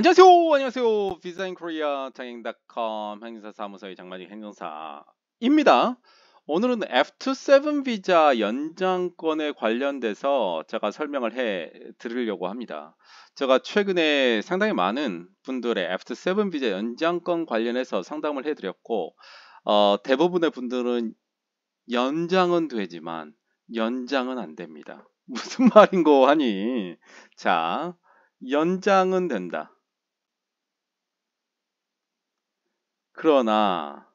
안녕하세요. 안녕하세요. 디자인 코리아 장행닷컴 행사사무소의 장마희 행정사입니다. 오늘은 F27 비자 연장권에 관련돼서 제가 설명을 해 드리려고 합니다. 제가 최근에 상당히 많은 분들의 F27 비자 연장권 관련해서 상담을 해 드렸고 어, 대부분의 분들은 연장은 되지만 연장은 안 됩니다. 무슨 말인고 하니 자 연장은 된다. 그러나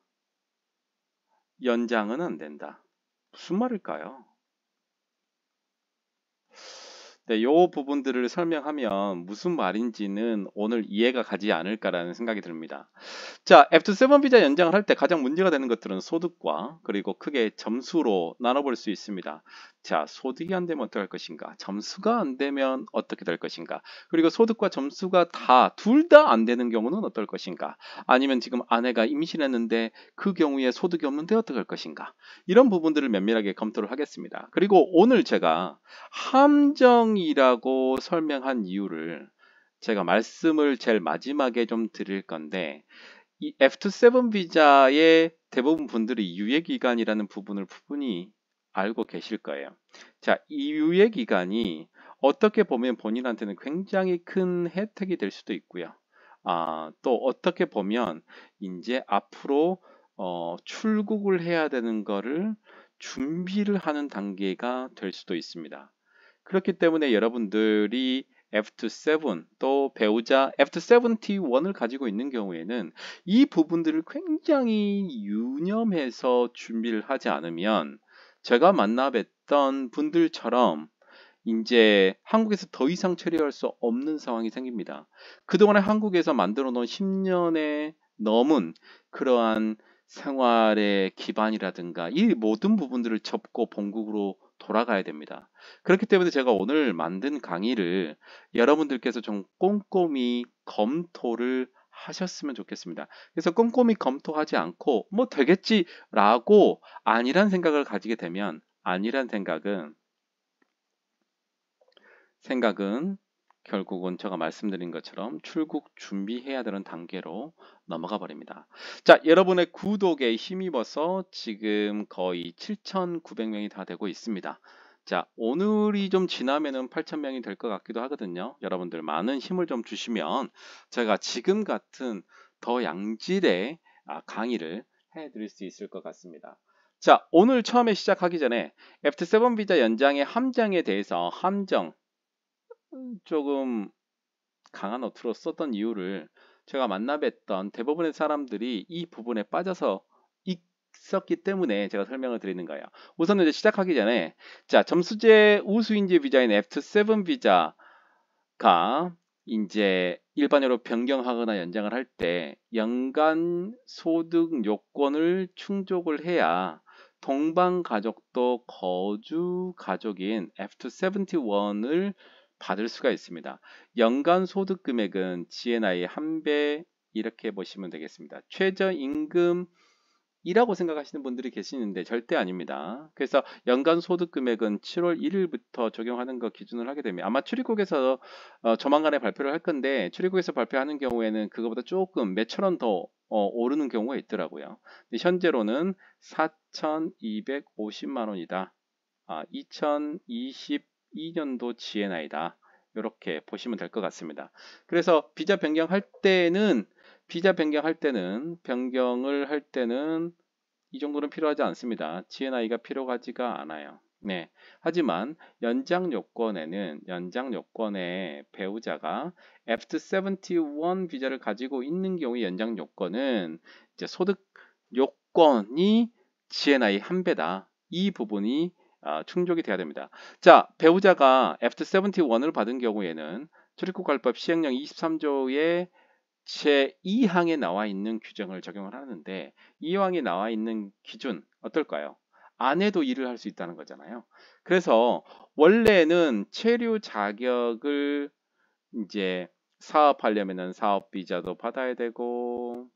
연장은 안 된다. 무슨 말일까요? 네, 요 부분들을 설명하면 무슨 말인지는 오늘 이해가 가지 않을까라는 생각이 듭니다. 자, F7 2 비자 연장을 할 때 가장 문제가 되는 것들은 소득과 그리고 크게 점수로 나눠볼 수 있습니다. 자, 소득이 안 되면 어떻게 할 것인가? 점수가 안 되면 어떻게 될 것인가? 그리고 소득과 점수가 다 둘 다 안 되는 경우는 어떨 것인가? 아니면 지금 아내가 임신했는데 그 경우에 소득이 없는데 어떻게 할 것인가? 이런 부분들을 면밀하게 검토를 하겠습니다. 그리고 오늘 제가 함정이라고 설명한 이유를 제가 말씀을 제일 마지막에 좀 드릴 건데 이 F27 비자의 대부분 분들이 유예 기간이라는 부분을 부분이 알고 계실 거예요. 자, 이 유예 기간이 어떻게 보면 본인한테는 굉장히 큰 혜택이 될 수도 있고요. 아, 또 어떻게 보면 이제 앞으로 어, 출국을 해야 되는 거를 준비를 하는 단계가 될 수도 있습니다. 그렇기 때문에 여러분들이 F27 또 배우자 F7T1을 가지고 있는 경우에는 이 부분들을 굉장히 유념해서 준비를 하지 않으면 제가 만나 뵀던 분들처럼 이제 한국에서 더 이상 처리할 수 없는 상황이 생깁니다. 그동안에 한국에서 만들어 놓은 1 0년에 넘은 그러한 생활의 기반이라든가 이 모든 부분들을 접고 본국으로 돌아가야 됩니다. 그렇기 때문에 제가 오늘 만든 강의를 여러분들께서 좀 꼼꼼히 검토를 하셨으면 좋겠습니다. 그래서 꼼꼼히 검토하지 않고 뭐 되겠지라고 아니란 생각을 가지게 되면 아니란 생각은 생각은 결국은 제가 말씀드린 것처럼 출국 준비해야 되는 단계로 넘어가 버립니다. 자, 여러분의 구독에 힘입어서 지금 거의 7,900명이 다 되고 있습니다. 자, 오늘이 좀 지나면은 8,000명이 될 것 같기도 하거든요. 여러분들 많은 힘을 좀 주시면 제가 지금 같은 더 양질의 아, 강의를 해드릴 수 있을 것 같습니다. 자, 오늘 처음에 시작하기 전에 F7 비자 연장의 함정에 대해서 함정 조금 강한 어투로 썼던 이유를 제가 만나 뵀던 대부분의 사람들이 이 부분에 빠져서 있었기 때문에 제가 설명을 드리는 거예요. 우선 이제 시작하기 전에 자 점수제 우수인재 비자인 F7 비자가 이제 일반으로 적 변경하거나 연장을 할 때 연간 소득 요건을 충족을 해야 동방 가족도 거주 가족인 F271을 받을 수가 있습니다. 연간 소득 금액은 g n i 한 배 이렇게 보시면 되겠습니다. 최저임금 이라고 생각하시는 분들이 계시는데 절대 아닙니다. 그래서 연간 소득 금액은 7월 1일부터 적용하는 거 기준을 하게 됩니다. 아마 출입국에서 어, 조만간에 발표를 할 건데 출입국에서 발표하는 경우에는 그거보다 조금 몇천 원더 어, 오르는 경우가 있더라고요. 현재로는 4,250만 원이다. 아, 2022년도 지혜나이다. 이렇게 보시면 될 것 같습니다. 그래서 비자 변경할 때는 비자 변경할 때는 변경을 할 때는 이 정도는 필요하지 않습니다. GNI가 필요하지가 않아요. 네. 하지만 연장 요건에는 연장 요건에 배우자가 F71 비자를 가지고 있는 경우에 연장 요건은 이제 소득 요건이 GNI 한 배다. 이 부분이 어, 충족이 돼야 됩니다. 자, 배우자가 F71을 받은 경우에는 출입국 관리법 시행령 23조의 제2항에 나와 있는 규정을 적용을 하는데 2항에 나와 있는 기준 어떨까요? 안 해도 일을 할 수 있다는 거잖아요. 그래서 원래는 체류 자격을 이제 사업하려면 사업 비자도 받아야 되고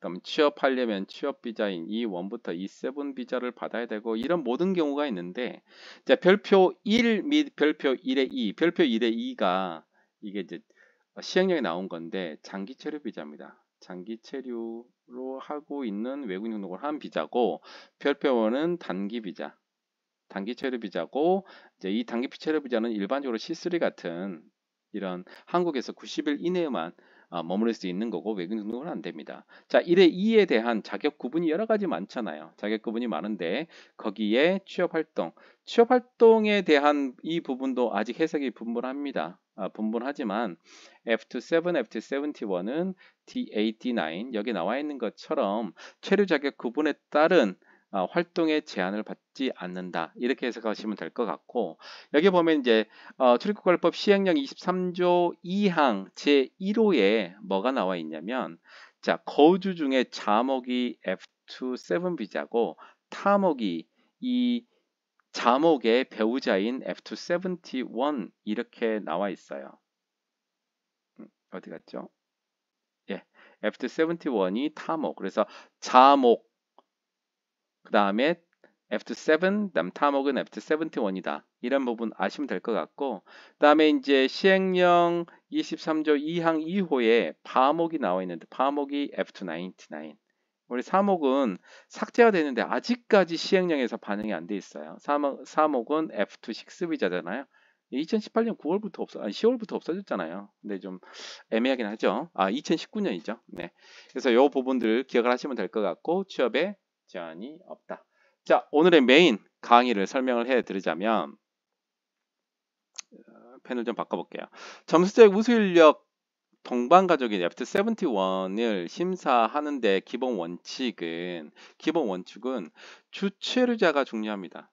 그럼 취업하려면 취업 비자인 E1부터 E7 비자를 받아야 되고 이런 모든 경우가 있는데 자, 별표 1 및 별표 1의 2, 별표 1의 2가 이게 이제 시행령이 나온 건데 장기 체류 비자입니다. 장기 체류로 하고 있는 외국인 등록을 한 비자고 별표원은 단기 비자. 단기 체류 비자고 이제 이 단기 체류 비자는 일반적으로 C3 같은 이런 한국에서 90일 이내에만 아, 머무를 수 있는 거고 외국인 등록은 안 됩니다. 자, 1회 2에 대한 자격 구분이 여러 가지 많잖아요. 자격 구분이 많은데 거기에 취업 활동, 취업 활동에 대한 이 부분도 아직 해석이 분분합니다. 어, 분분하지만 F27, F71은 D8, D9 여기 나와 있는 것처럼 체류 자격 구분에 따른 아, 활동의 제한을 받지 않는다 이렇게 해석하시면 될 것 같고 여기 보면 이제 어, 출입국관리법 시행령 23조 2항 제1호에 뭐가 나와 있냐면 자 거주 중에 자목이 F27 비자고 타목이 이 자목의 배우자인 F271 이렇게 나와 있어요. 음, 어디 갔죠? 예, F271이 타목. 그래서 자목, 그 다음에 F7, 다음 타목은 F71이다. 이런 부분 아시면 될 것 같고 그 다음에 이제 시행령 23조 2항 2호에 파목이 나와 있는데 파목이 F299 우리 3목은 삭제가 되는데 아직까지 시행령에서 반영이 안 돼 있어요. 3목, 3목은 F2 6비자잖아요. 2018년 9월부터 없어, 아니 10월부터 없어졌잖아요. 근데 좀 애매하긴 하죠. 아, 2019년이죠. 네. 그래서 요 부분들 기억을 하시면 될 것 같고 취업에 제한이 없다. 자, 오늘의 메인 강의를 설명을 해 드리자면 어, 패을좀 바꿔볼게요. 점수제 우수인력 동반가족인 f 7터세을 심사하는데 기본 원칙은 기본 원칙은 주체류자가 중요합니다.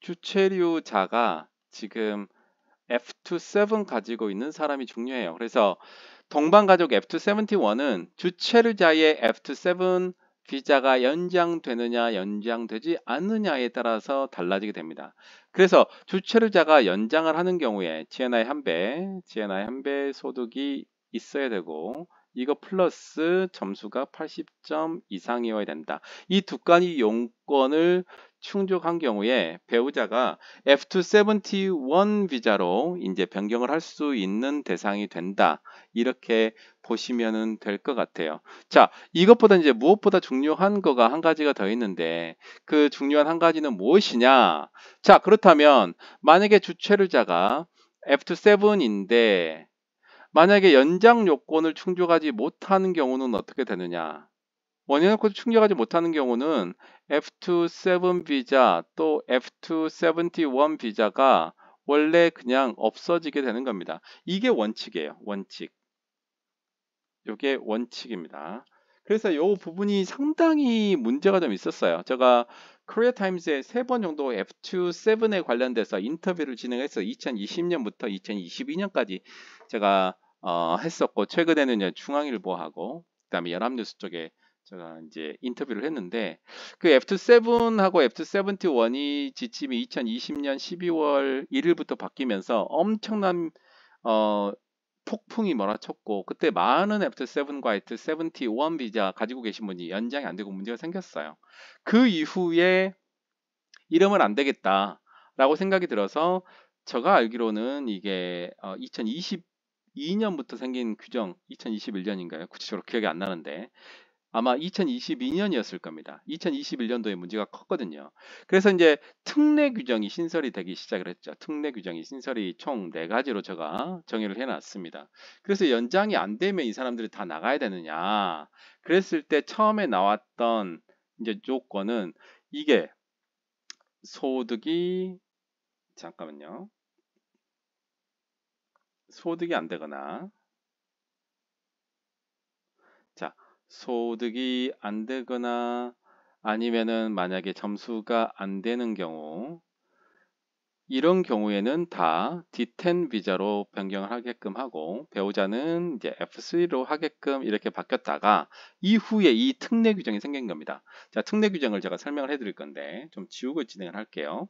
주체류자가 지금 F27 가지고 있는 사람이 중요해요. 그래서 동반가족 F271은 주체류자의 F27 비자가 연장되느냐 연장되지 않느냐에 따라서 달라지게 됩니다. 그래서 주체류자가 연장을 하는 경우에 지연아의 한배, 지연아의 한 배 소득이 있어야 되고 이거 플러스 점수가 80점 이상이어야 된다. 이 두 가지 용건을 충족한 경우에 배우자가 F271 비자로 이제 변경을 할 수 있는 대상이 된다. 이렇게 보시면될 것 같아요. 자, 이것보다 이제 무엇보다 중요한 거가 한 가지가 더 있는데 그 중요한 한 가지는 무엇이냐? 자, 그렇다면 만약에 주체를자가 f 2 7인데 만약에 연장 요건을 충족하지 못하는 경우는 어떻게 되느냐? 원인을 코드 충족하지 못하는 경우는 F27 비자 또 F271 비자가 원래 그냥 없어지게 되는 겁니다. 이게 원칙이에요. 원칙. 이게 원칙입니다. 그래서 이 부분이 상당히 문제가 좀 있었어요. 제가 크리아 타임즈에 세 번 정도 F27에 관련돼서 인터뷰를 진행해서 2020년부터 2022년까지 제가 어, 했었고 최근에는 중앙일보하고 그다음에 연합뉴스 쪽에 제가 이제 인터뷰를 했는데 그 F7하고 F71이 지침이 2020년 12월 1일부터 바뀌면서 엄청난 어, 폭풍이 몰아쳤고 그때 많은 F7과 F71 비자 가지고 계신 분이 연장이 안 되고 문제가 생겼어요. 그 이후에 이러면 안 되겠다라고 생각이 들어서 제가 알기로는 이게 어, 2020 2년부터 생긴 규정 2021년인가요? 구체적으로 기억이 안 나는데 아마 2022년이었을 겁니다. 2021년도에 문제가 컸거든요. 그래서 이제 특례 규정이 신설이 되기 시작을 했죠. 특례 규정이 신설이 총 네 가지로 제가 정의를 해놨습니다. 그래서 연장이 안 되면 이 사람들이 다 나가야 되느냐. 그랬을 때 처음에 나왔던 이제 조건은 이게 소득이 잠깐만요. 소득이 안 되거나 소득이 안 되거나 아니면은 만약에 점수가 안 되는 경우 이런 경우에는 다 D10 비자로 변경을 하게끔 하고 배우자는 이제 F3로 하게끔 이렇게 바뀌었다가 이후에 이 특례 규정이 생긴 겁니다. 자, 특례 규정을 제가 설명을 해 드릴 건데 좀 지우고 진행을 할게요.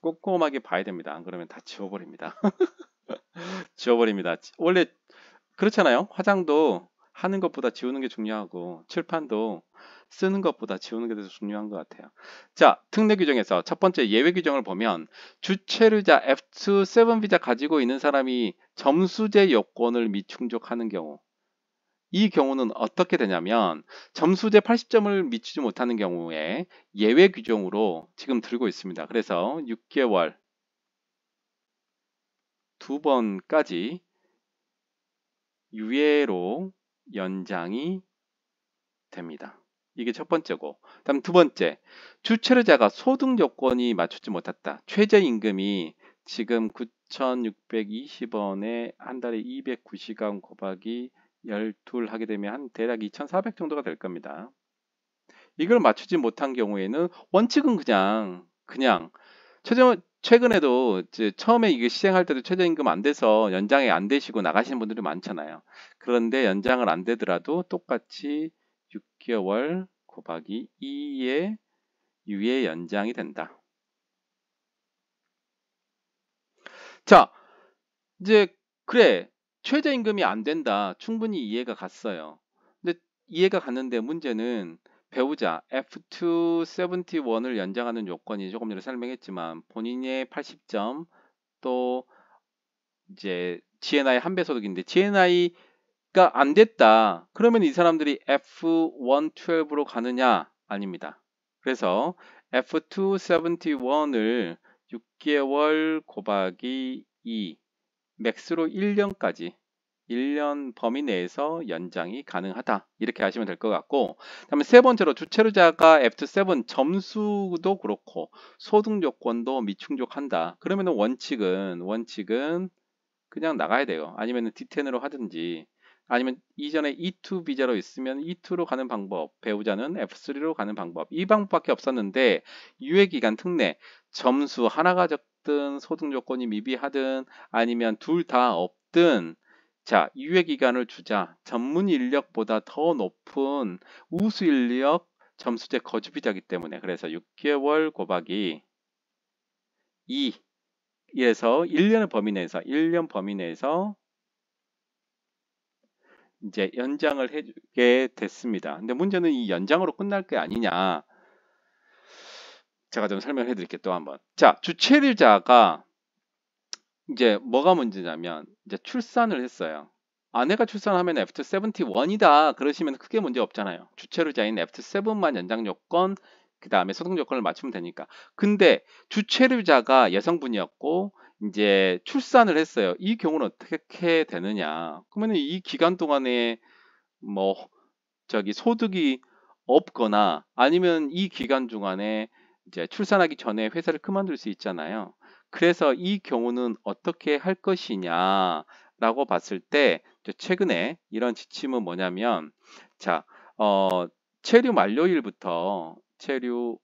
꼼꼼하게 봐야 됩니다. 안 그러면 다 지워버립니다. 지워버립니다. 원래 그렇잖아요. 화장도 하는 것보다 지우는 게 중요하고 칠판도 쓰는 것보다 지우는 게 더 중요한 것 같아요. 자, 특례 규정에서 첫 번째 예외 규정을 보면 주체류자 F7 2 비자 가지고 있는 사람이 점수제 요건을 미충족하는 경우 이 경우는 어떻게 되냐면 점수제 80점을 미치지 못하는 경우에 예외 규정으로 지금 들고 있습니다. 그래서 6개월 두 번까지 유예로 연장이 됩니다. 이게 첫 번째고 다음 두 번째 주체류자가 소득 요건이 맞추지 못했다. 최저임금이 지금 9,620원에 한 달에 209시간 곱하기 12 하게 되면 한 대략 2,400 정도가 될 겁니다. 이걸 맞추지 못한 경우에는 원칙은 그냥 그냥 최저 최근에도 이제 처음에 이게 시행할 때도 최저임금 안 돼서 연장이 안 되시고 나가시는 분들이 많잖아요. 그런데 연장을 안 되더라도 똑같이 6개월 곱하기 2의 유예 연장이 된다. 자, 이제 그래 최저임금이 안 된다. 충분히 이해가 갔어요. 근데 이해가 갔는데 문제는 배우자 F271을 연장하는 요건이 조금 전에 설명했지만 본인의 80점 또 이제 GNI 한배 소득인데 GNI가 안 됐다. 그러면 이 사람들이 F112로 가느냐? 아닙니다. 그래서 F271을 6개월 곱하기 2 맥스로 1년까지 1년 범위 내에서 연장이 가능하다. 이렇게 하시면 될 것 같고 다음에 세 번째로 주체로자가 F7 점수도 그렇고 소득 조건도 미충족한다. 그러면 원칙은 원칙은 그냥 나가야 돼요. 아니면 D10으로 하든지 아니면 이전에 E2 비자로 있으면 E2로 가는 방법, 배우자는 F3로 가는 방법 이 방법밖에 없었는데 유예기간 특례 점수 하나가 적든 소득 조건이 미비하든 아니면 둘 다 없든 자, 유예 기간을 주자 전문 인력보다 더 높은 우수 인력 점수제 거주비 자기 때문에 그래서 6개월 곱하기 2 에서 1년의 범위 내에서 1년 범위 내에서 이제 연장을 해주게 됐습니다. 근데 문제는 이 연장으로 끝날 게 아니냐. 제가 좀 설명해 드릴게요. 또 한번. 자, 주체류자가 이제 뭐가 문제냐면 이제 출산을 했어요. 아내가 출산하면 F2 71이다 그러시면 크게 문제 없잖아요. 주체로자인 F2 7만 연장 요건 그 다음에 소득 요건을 맞추면 되니까. 근데 주체류자가 여성분이었고 이제 출산을 했어요. 이 경우는 어떻게 되느냐? 그러면 이 기간 동안에 뭐 저기 소득이 없거나 아니면 이 기간 중간에 이제 출산하기 전에 회사를 그만둘 수 있잖아요. 그래서 이 경우는 어떻게 할 것이냐 라고 봤을 때 최근에 이런 지침은 뭐냐면 자 어, 체류 만료일부터 체류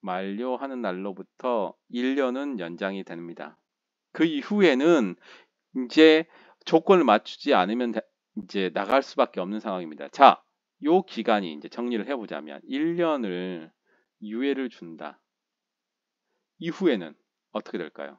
만료하는 날로부터 1년은 연장이 됩니다. 그 이후에는 이제 조건을 맞추지 않으면 이제 나갈 수밖에 없는 상황입니다. 자, 요 기간이 이제 정리를 해보자면 1년을 유예를 준다. 이후에는 어떻게 될까요?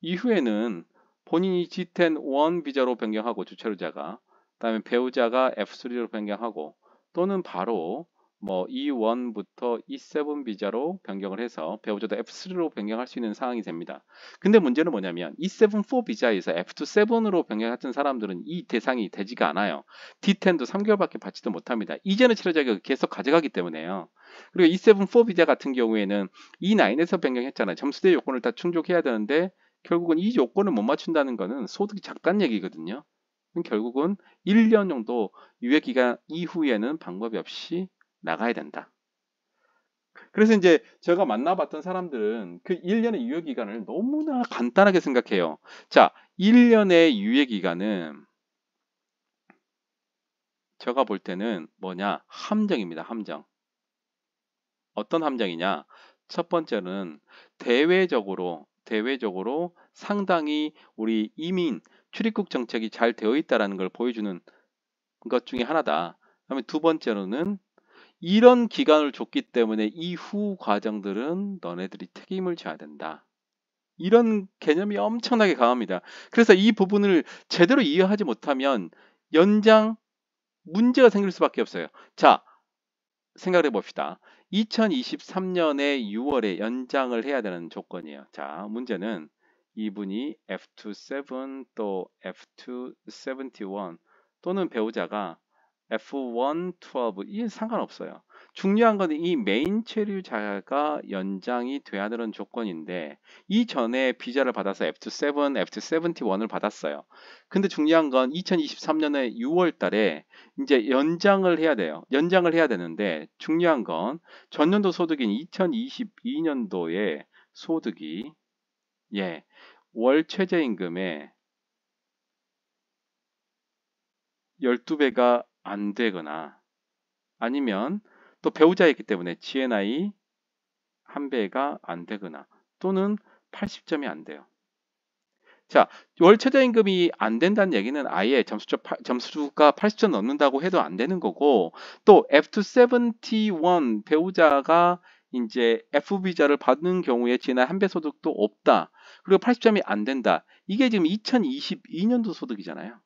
이후에는 본인이 g 1 0 비자로 변경하고 주체로자가 다음에 배우자가 F3로 변경하고 또는 바로 뭐 E1부터 E7 비자로 변경을 해서 배우자도 F3로 변경할 수 있는 상황이 됩니다. 근데 문제는 뭐냐면 E7-4 비자에서 F2-7으로 변경했던 사람들은 이 대상이 되지가 않아요. D10도 3개월밖에 받지도 못합니다. 이제는 치료 자격을 계속 가져가기 때문에요. 그리고 E7-4 비자 같은 경우에는 E9에서 변경했잖아요. 점수대 요건을 다 충족해야 되는데 결국은 이 요건을 못 맞춘다는 것은 소득이 작다 얘기거든요. 결국은 1년 정도 유예 기간 이후에는 방법이 없이 나가야 된다. 그래서 이제 제가 만나봤던 사람들은 그 1년의 유예기간을 너무나 간단하게 생각해요. 자, 1년의 유예기간은 제가 볼 때는 뭐냐? 함정입니다. 함정. 어떤 함정이냐? 첫 번째는 대외적으로 대외적으로 상당히 우리 이민 출입국 정책이 잘 되어 있다는걸 보여주는 것 중에 하나다. 그다음에 두 번째로는 이런 기간을 줬기 때문에 이후 과정들은 너네들이 책임을 져야 된다. 이런 개념이 엄청나게 강합니다. 그래서 이 부분을 제대로 이해하지 못하면 연장 문제가 생길 수밖에 없어요. 자, 생각해 봅시다. 2023년에 6월에 연장을 해야 되는 조건이에요. 자, 문제는 이분이 F27 또 F271 또는 배우자가 F1, 12 이게 상관없어요. 중요한 건 이 메인 체류자가 연장이 돼야 되는 조건인데 이전에 비자를 받아서 F7, F71을 받았어요. 근데 중요한 건 2023년에 6월 달에 이제 연장을 해야 돼요. 연장을 해야 되는데 중요한 건 전년도 소득인 2 0 2 2년도의 소득이 예, 월 최저임금의 12배가 안 되거나 아니면 또 배우자이기 때문에 GNI 한 배가 안 되거나 또는 80점이 안 돼요. 자, 월 최저임금이 안 된다는 얘기는 아예 점수점, 점수가 80점 넘는다고 해도 안 되는 거고 또 F271 배우자가 이제 F 비자를 받는 경우에 지난 한배 소득도 없다. 그리고 80점이 안 된다. 이게 지금 2022년도 소득이잖아요.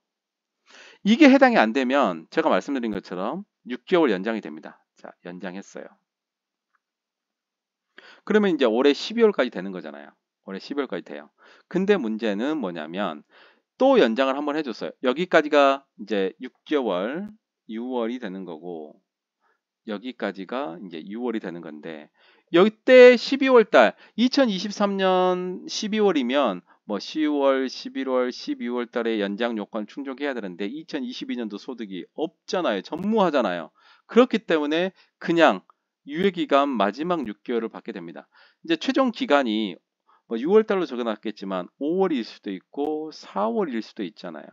이게 해당이 안 되면 제가 말씀드린 것처럼 6개월 연장이 됩니다. 자, 연장했어요. 그러면 이제 올해 12월까지 되는 거잖아요. 올해 12월까지 돼요. 근데 문제는 뭐냐면 또 연장을 한번 해줬어요. 여기까지가 이제 6개월, 6월이 되는 거고 여기까지가 이제 6월이 되는 건데 여기 때 12월 달 2023년 12월이면 뭐 10월, 11월, 12월 달에 연장 요건 충족해야 되는데 2022년도 소득이 없잖아요. 전무하잖아요. 그렇기 때문에 그냥 유예기간 마지막 6개월을 받게 됩니다. 이제 최종 기간이 뭐 6월 달로 적어놨겠지만 5월일 수도 있고 4월일 수도 있잖아요.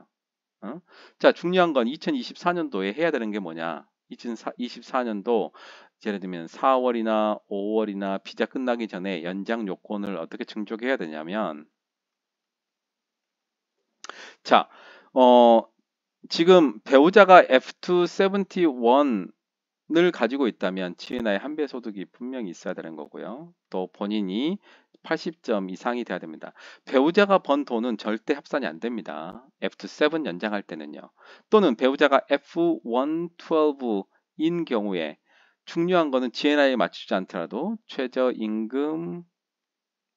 어? 자 중요한 건 2024년도에 해야 되는 게 뭐냐? 2024년도 예를 들면 4월이나 5월이나 비자 끝나기 전에 연장 요건을 어떻게 충족해야 되냐면 자, 어, 지금 배우자가 F271을 가지고 있다면 지은아의 한배 소득이 분명히 있어야 되는 거고요. 또 본인이 80점 이상이 돼야 됩니다. 배우자가 번 돈은 절대 합산이 안 됩니다. F27 연장할 때는요. 또는 배우자가 F112인 경우에 중요한 거는 GNI에 맞추지 않더라도 최저임금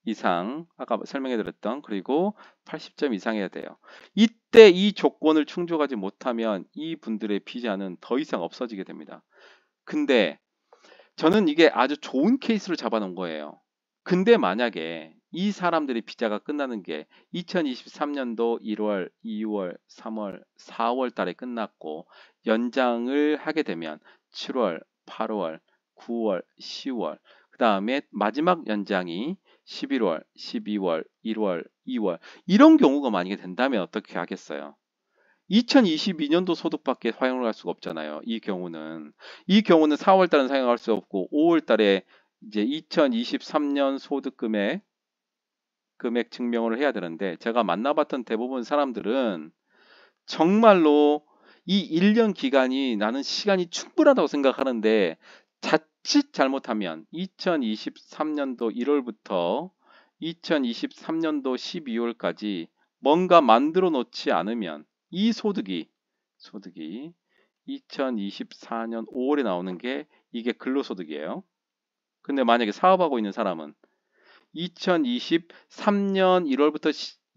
이상 아까 설명해 드렸던 그리고 80점 이상해야 돼요. 이때 이 조건을 충족하지 못하면 이 분들의 비자는 더 이상 없어지게 됩니다. 근데 저는 이게 아주 좋은 케이스를 잡아놓은 거예요. 근데 만약에 이 사람들의 비자가 끝나는 게 2023년도 1월, 2월, 3월, 4월 달에 끝났고 연장을 하게 되면 7월, 8월, 9월, 10월 그 다음에 마지막 연장이 11월, 12월, 1월, 2월 이런 경우가 만약에 된다면 어떻게 하겠어요? 2022년도 소득밖에 사용을 할 수가 없잖아요. 이 경우는 이 경우는 4월 달은 사용할 수 없고 5월 달에 이제 2023년 소득금액 금액 증명을 해야 되는데 제가 만나봤던 대부분 사람들은 정말로 이 1년 기간이 나는 시간이 충분하다고 생각하는데 자, 자칫 잘못하면 2023년도 1월부터 2023년도 12월까지 뭔가 만들어 놓지 않으면 이 소득이 소득이 2024년 5월에 나오는 게 이게 근로소득이에요. 근데 만약에 사업하고 있는 사람은 2023년 1월부터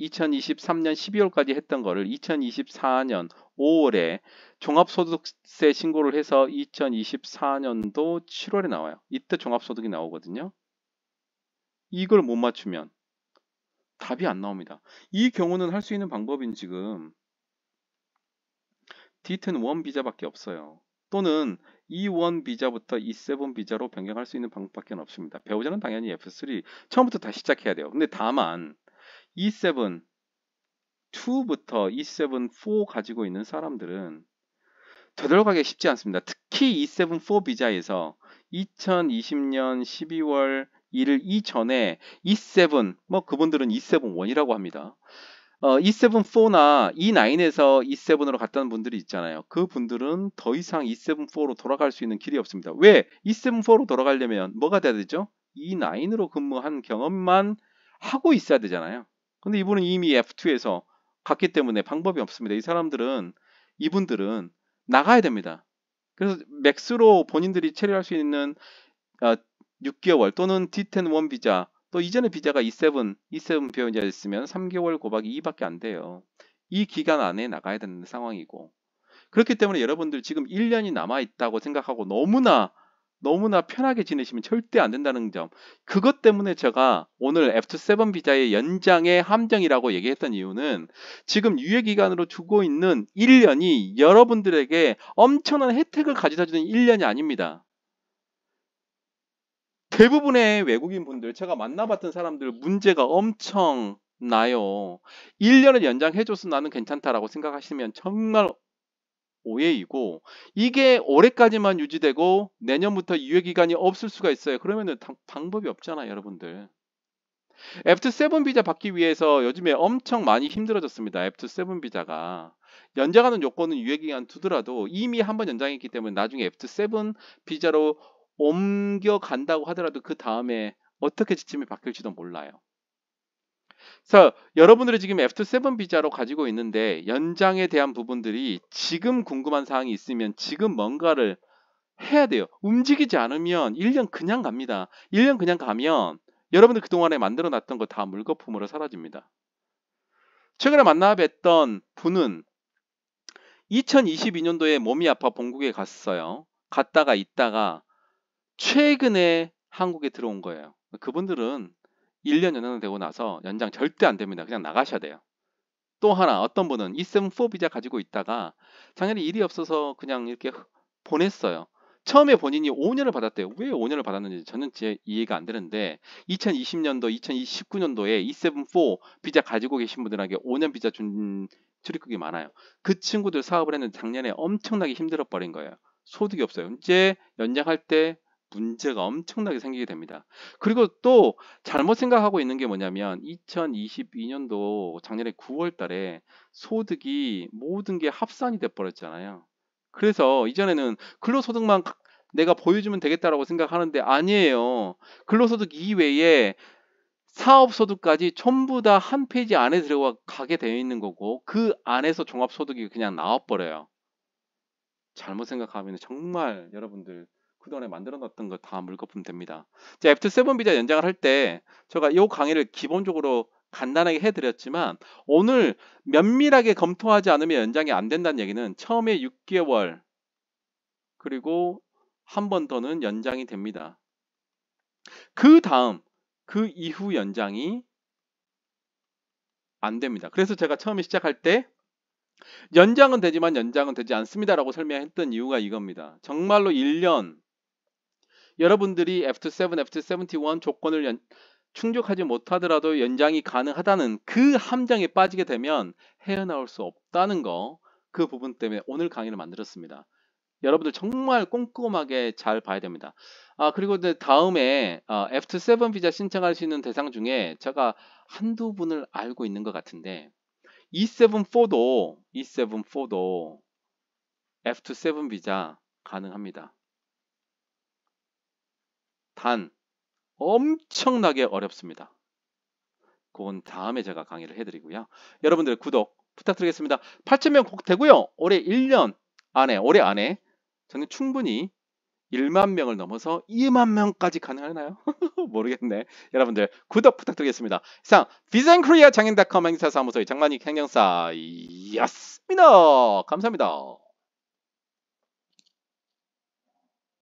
2023년 12월까지 했던 거를 2024년 5월에 종합소득세 신고를 해서 2024년도 7월에 나와요. 이때 종합소득이 나오거든요. 이걸 못 맞추면 답이 안 나옵니다. 이 경우는 할 수 있는 방법인 지금 디튼 원 비자밖에 없어요. 또는 E1 비자부터 E7 비자로 변경할 수 있는 방법밖에 없습니다. 배우자는 당연히 F3 처음부터 다시 시작해야 돼요. 근데 다만 E7 2부터 E7 4 가지고 있는 사람들은 되돌아가기 쉽지 않습니다. 특히 E7 4 비자에서 2020년 12월 1일 이전에 E7 뭐 그분들은 E7 1이라고 합니다. 어, E7 4나 E9에서 E7으로 갔다는 분들이 있잖아요. 그 분들은 더 이상 E7 4로 돌아갈 수 있는 길이 없습니다. 왜 E7 4로 돌아가려면 뭐가 돼야 되죠? E9으로 근무한 경험만 하고 있어야 되잖아요. 근데 이분은 이미 F2에서 갔기 때문에 방법이 없습니다. 이 사람들은 이분들은 나가야 됩니다. 그래서 맥스로 본인들이 체류할수 있는 6개월 어, 또는 d 1 0원 비자 또 이전에 비자가 E7, E7 비자였으면 3개월 고박이 2밖에 안 돼요. 이 기간 안에 나가야 되는 상황이고 그렇기 때문에 여러분들 지금 1년이 남아 있다고 생각하고 너무나 너무나 편하게 지내시면 절대 안 된다는 점. 그것 때문에 제가 오늘 F7 비자의 연장의 함정이라고 얘기했던 이유는 지금 유예 기간으로 주고 있는 1년이 여러분들에게 엄청난 혜택을 가져다 주는 1년이 아닙니다. 대부분의 외국인 분들, 제가 만나봤던 사람들 문제가 엄청 나요. 1년을 연장해줘서 나는 괜찮다라고 생각하시면 정말 5회이고 이게 올해까지만 유지되고 내년부터 유예 기간이 없을 수가 있어요. 그러면은 방법이 없잖아요, 여러분들. F7 비자 받기 위해서 요즘에 엄청 많이 힘들어졌습니다. F7 비자가 연장하는 요건은 유예 기간 두더라도 이미 한 번 연장했기 때문에 나중에 F7 비자로 옮겨간다고 하더라도 그 다음에 어떻게 지침이 바뀔지도 몰라요. 그래서 여러분들이 지금 F7 비자로 가지고 있는데 연장에 대한 부분들이 지금 궁금한 사항이 있으면 지금 뭔가를 해야 돼요. 움직이지 않으면 1년 그냥 갑니다. 1년 그냥 가면 여러분들 그동안에 만들어 놨던 거 다 물거품으로 사라집니다. 최근에 만나 뵀던 분은 2022년도에 몸이 아파 본국에 갔어요. 갔다가 있다가 최근에 한국에 들어온 거예요. 그분들은 1년 연장되고 나서 연장 절대 안 됩니다. 그냥 나가셔야 돼요. 또 하나 어떤 분은 E7-4 비자 가지고 있다가 작년에 일이 없어서 그냥 이렇게 보냈어요. 처음에 본인이 5년을 받았대요. 왜 5년을 받았는지 저는 제 이해가 안 되는데 2020년도, 2019년도에 E7-4 비자 가지고 계신 분들에게 5년 비자 준 출입국이 많아요. 그 친구들 사업을 했는데 작년에 엄청나게 힘들어 버린 거예요. 소득이 없어요. 이제 연장할 때 문제가 엄청나게 생기게 됩니다. 그리고 또 잘못 생각하고 있는 게 뭐냐면 2022년도 작년에 9월 달에 소득이 모든 게 합산이 돼 버렸잖아요. 그래서 이전에는 근로소득만 내가 보여주면 되겠다라고 생각하는데 아니에요. 근로소득 이외에 사업소득까지 전부 다 한 페이지 안에 들어가게 되어 있는 거고 그 안에서 종합소득이 그냥 나와버려요. 잘못 생각하면 정말 여러분들 그동안에 만들어놨던 거 다 물거품 됩니다. 자, F7 비자 연장을 할 때 제가 이 강의를 기본적으로 간단하게 해드렸지만 오늘 면밀하게 검토하지 않으면 연장이 안 된다는 얘기는 처음에 6개월 그리고 한 번 더는 연장이 됩니다. 그 다음 그 이후 연장이 안 됩니다. 그래서 제가 처음에 시작할 때 연장은 되지만 연장은 되지 않습니다라고 설명했던 이유가 이겁니다. 정말로 1년 여러분들이 F7, F71 조건을 연, 충족하지 못하더라도 연장이 가능하다는 그 함정에 빠지게 되면 헤어나올 수 없다는 거 그 부분 때문에 오늘 강의를 만들었습니다. 여러분들 정말 꼼꼼하게 잘 봐야 됩니다. 아 그리고 다음에 어, F7 비자 신청할수있는 대상 중에 제가 한두 분을 알고 있는 것 같은데 E74도 E74도 F7 2 비자 가능합니다. 단 엄청나게 어렵습니다. 그건 다음에 제가 강의를 해드리고요. 여러분들의 구독 부탁드리겠습니다. 8,000명 꼭 되고요. 올해 1년 안에, 올해 안에 저는 충분히 1만 명을 넘어서 2만 명까지 가능하나요? 모르겠네. 여러분들 구독 부탁드리겠습니다. 이상 비젠크리아 장인닷컴 행사사무소의 장만익 행정사였습니다. 감사합니다.